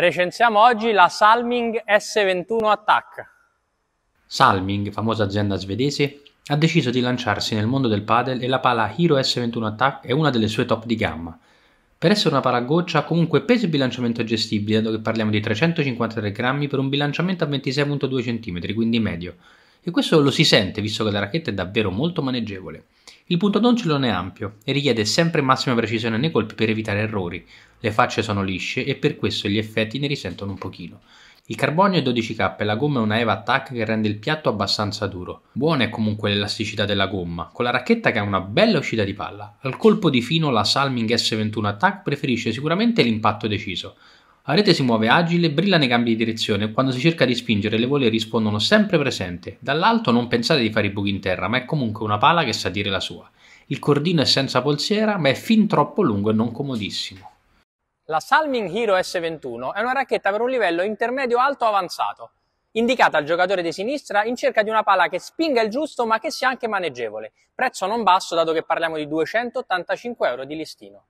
Recensiamo oggi la Salming S21 Attack. Salming, famosa azienda svedese, ha deciso di lanciarsi nel mondo del padel e la pala Hero S21 Attack è una delle sue top di gamma. Per essere una pala a goccia comunque peso e bilanciamento è gestibile, dato che parliamo di 353 grammi per un bilanciamento a 26,2 cm, quindi medio, e questo lo si sente, visto che la racchetta è davvero molto maneggevole. Il punto d'oncilone è ampio e richiede sempre massima precisione nei colpi per evitare errori. Le facce sono lisce e per questo gli effetti ne risentono un pochino. Il carbonio è 12K e la gomma è una EVA Attack che rende il piatto abbastanza duro. Buona è comunque l'elasticità della gomma, con la racchetta che ha una bella uscita di palla. Al colpo di fino la Salming S21 Attack preferisce sicuramente l'impatto deciso, la rete si muove agile, brilla nei cambi di direzione e quando si cerca di spingere le vole rispondono sempre presente. Dall'alto non pensate di fare i buchi in terra, ma è comunque una pala che sa dire la sua. Il cordino è senza polsiera, ma è fin troppo lungo e non comodissimo. La Salming Hero S21 è una racchetta per un livello intermedio-alto avanzato, indicata al giocatore di sinistra in cerca di una pala che spinga il giusto ma che sia anche maneggevole, prezzo non basso dato che parliamo di 285 euro di listino.